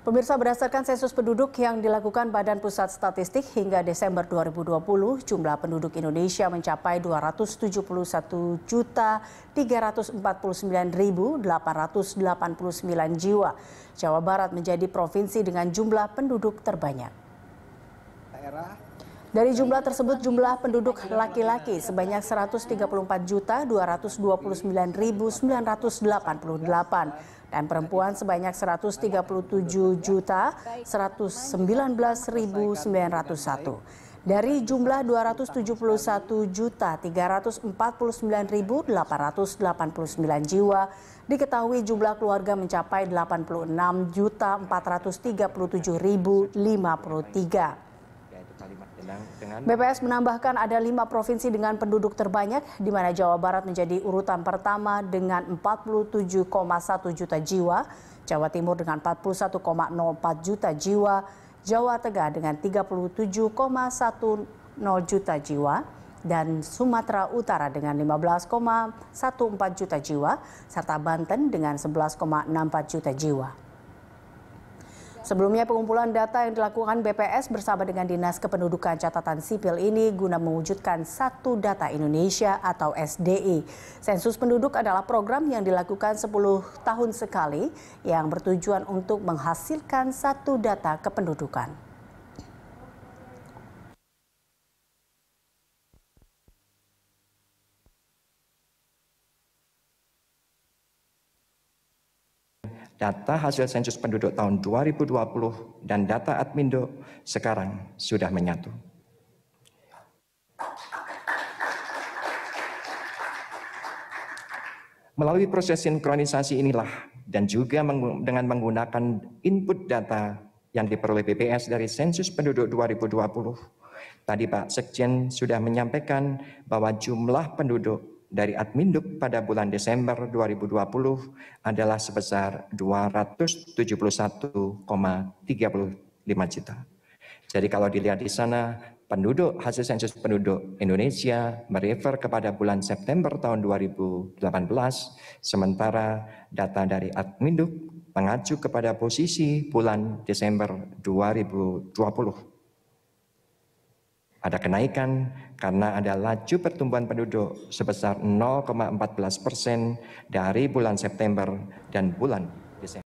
Pemirsa berdasarkan sensus penduduk yang dilakukan Badan Pusat Statistik hingga Desember 2020, jumlah penduduk Indonesia mencapai 271.349.889 jiwa. Jawa Barat menjadi provinsi dengan jumlah penduduk terbanyak. Daerah dari jumlah tersebut, jumlah penduduk laki-laki sebanyak 134.229.988 dan perempuan sebanyak 137.119.901 dari jumlah 271.349.889 jiwa, diketahui jumlah keluarga mencapai 86.437.053. BPS menambahkan ada lima provinsi dengan penduduk terbanyak, di mana Jawa Barat menjadi urutan pertama dengan 47,1 juta jiwa, Jawa Timur dengan 41,04 juta jiwa, Jawa Tengah dengan 37,10 juta jiwa, dan Sumatera Utara dengan 15,14 juta jiwa, serta Banten dengan 11,64 juta jiwa. Sebelumnya pengumpulan data yang dilakukan BPS bersama dengan Dinas Kependudukan Catatan Sipil ini guna mewujudkan Satu Data Indonesia atau SDI. Sensus penduduk adalah program yang dilakukan 10 tahun sekali yang bertujuan untuk menghasilkan satu data kependudukan. data hasil sensus penduduk tahun 2020 dan data Admindo sekarang sudah menyatu. Melalui proses sinkronisasi inilah dan juga dengan menggunakan input data yang diperoleh BPS dari sensus penduduk 2020. Tadi Pak Sekjen sudah menyampaikan bahwa jumlah penduduk dari Adminduk pada bulan Desember 2020 adalah sebesar 271,35 juta. Jadi kalau dilihat di sana, penduduk hasil sensus penduduk Indonesia merefer kepada bulan September tahun 2018, sementara data dari Adminduk mengacu kepada posisi bulan Desember 2020 ada kenaikan karena ada laju pertumbuhan penduduk sebesar 0,14 persen dari bulan September dan bulan Desember.